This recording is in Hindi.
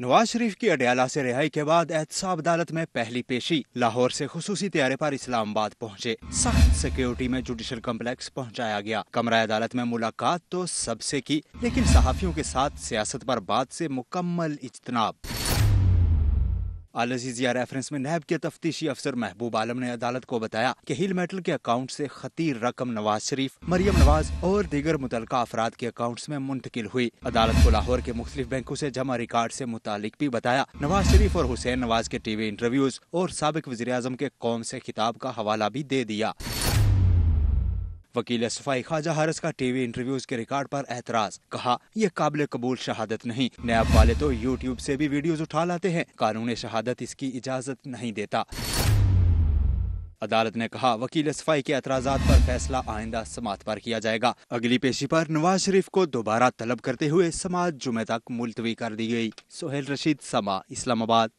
नवाज शरीफ की अडयाला से रिहाई के बाद एहतसाब अदालत में पहली पेशी लाहौर से खसूसी तैयारे पर इस्लामाबाद पहुंचे सख्त सिक्योरिटी में जुडिशल कम्प्लेक्स पहुंचाया गया कमरा अदालत में मुलाकात तो सबसे की लेकिन सहाफियों के साथ सियासत पर बात से मुकम्मल इजतनाब आल जीजिया रेफरेंस में नैब के तफ्तीशी अफसर महबूब आलम ने अदालत को बताया कि हिल मेटल के अकाउंट से खतीर रकम नवाज शरीफ मरियम नवाज और दीगर मुतल अफराद के अकाउंट में मुंतकिल हुई अदालत को लाहौर के मुख्तलिफ बैंकों से जमा रिकार्ड से मुतालिक भी बताया नवाज शरीफ और हुसैन नवाज के टीवी इंटरव्यूज और सबक वजी अजम के कौम से खिताब का हवाला भी दे दिया वकील सफाई ख्वाजा हारस का टीवी इंटरव्यूज के रिकॉर्ड पर एतराज कहा यह काबिल कबूल शहादत नहीं नैब वाले तो यूट्यूब से भी वीडियोस उठा लाते हैं कानून शहादत इसकी इजाजत नहीं देता अदालत ने कहा वकील सफाई के एतराजा पर फैसला आइंदा समात पर किया जाएगा अगली पेशी पर नवाज शरीफ को दोबारा तलब करते हुए समाज जुमे तक मुलतवी कर दी गई सोहेल रशीद समा इस्लामाबाद